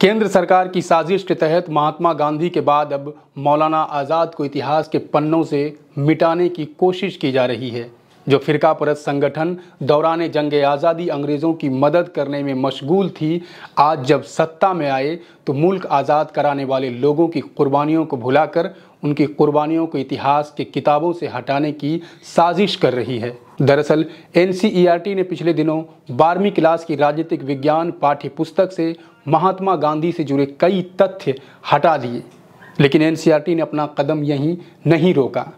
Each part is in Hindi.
केंद्र सरकार की साजिश के तहत महात्मा गांधी के बाद अब मौलाना आज़ाद को इतिहास के पन्नों से मिटाने की कोशिश की जा रही है जो फ़िरका परत संगठन दौरान जंग आज़ादी अंग्रेज़ों की मदद करने में मशगूल थी आज जब सत्ता में आए तो मुल्क आज़ाद कराने वाले लोगों की कुर्बानियों को भुलाकर उनकी कुर्बानियों को इतिहास के किताबों से हटाने की साजिश कर रही है दरअसल एन ने पिछले दिनों बारहवीं क्लास की राजनीतिक विज्ञान पाठ्य पुस्तक से महात्मा गांधी से जुड़े कई तथ्य हटा दिए लेकिन एन ने अपना कदम यहीं नहीं रोका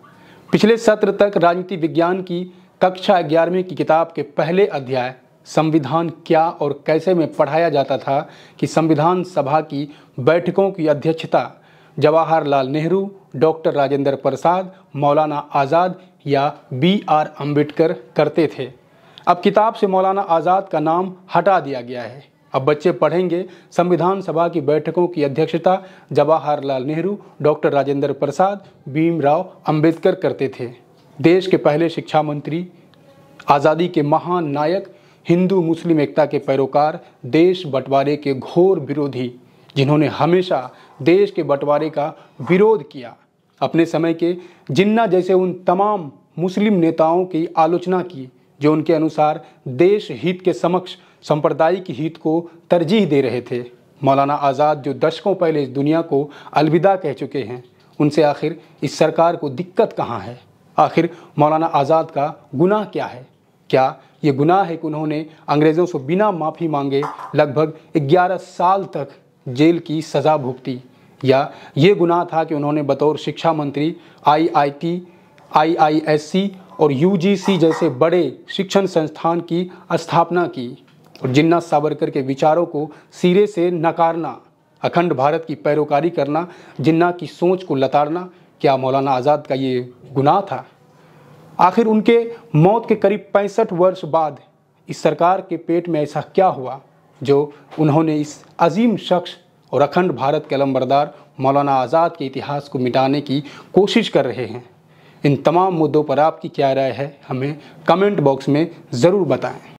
पिछले सत्र तक राजनीति विज्ञान की कक्षा ग्यारहवीं की किताब के पहले अध्याय संविधान क्या और कैसे में पढ़ाया जाता था कि संविधान सभा की बैठकों की अध्यक्षता जवाहरलाल नेहरू डॉक्टर राजेंद्र प्रसाद मौलाना आज़ाद या बी आर अम्बेडकर करते थे अब किताब से मौलाना आज़ाद का नाम हटा दिया गया है अब बच्चे पढ़ेंगे संविधान सभा की बैठकों की अध्यक्षता जवाहरलाल नेहरू डॉक्टर राजेंद्र प्रसाद भीमराव अंबेडकर करते थे देश के पहले शिक्षा मंत्री आज़ादी के महान नायक हिंदू मुस्लिम एकता के पैरोकार देश बंटवारे के घोर विरोधी जिन्होंने हमेशा देश के बंटवारे का विरोध किया अपने समय के जिन्ना जैसे उन तमाम मुस्लिम नेताओं की आलोचना की जो उनके अनुसार देश हित के समक्ष सांप्रदायिक हित को तरजीह दे रहे थे मौलाना आज़ाद जो दशकों पहले इस दुनिया को अलविदा कह चुके हैं उनसे आखिर इस सरकार को दिक्कत कहाँ है आखिर मौलाना आज़ाद का गुनाह क्या है क्या ये गुनाह है कि उन्होंने अंग्रेज़ों से बिना माफ़ी मांगे लगभग 11 साल तक जेल की सज़ा भुगती या ये गुनाह था कि उन्होंने बतौर शिक्षा मंत्री आईआईटी, आईआईएससी और यूजीसी जैसे बड़े शिक्षण संस्थान की स्थापना की और जिन्ना सावरकर के विचारों को सिरे से नकारना अखंड भारत की पैरोकारी करना जिन्ना की सोच को लताड़ना क्या मौलाना आज़ाद का ये गुनाह था आखिर उनके मौत के करीब पैंसठ वर्ष बाद इस सरकार के पेट में ऐसा क्या हुआ जो उन्होंने इस अजीम शख्स और अखंड भारत के अलमबरदार मौलाना आज़ाद के इतिहास को मिटाने की कोशिश कर रहे हैं इन तमाम मुद्दों पर आपकी क्या राय है हमें कमेंट बॉक्स में ज़रूर बताएं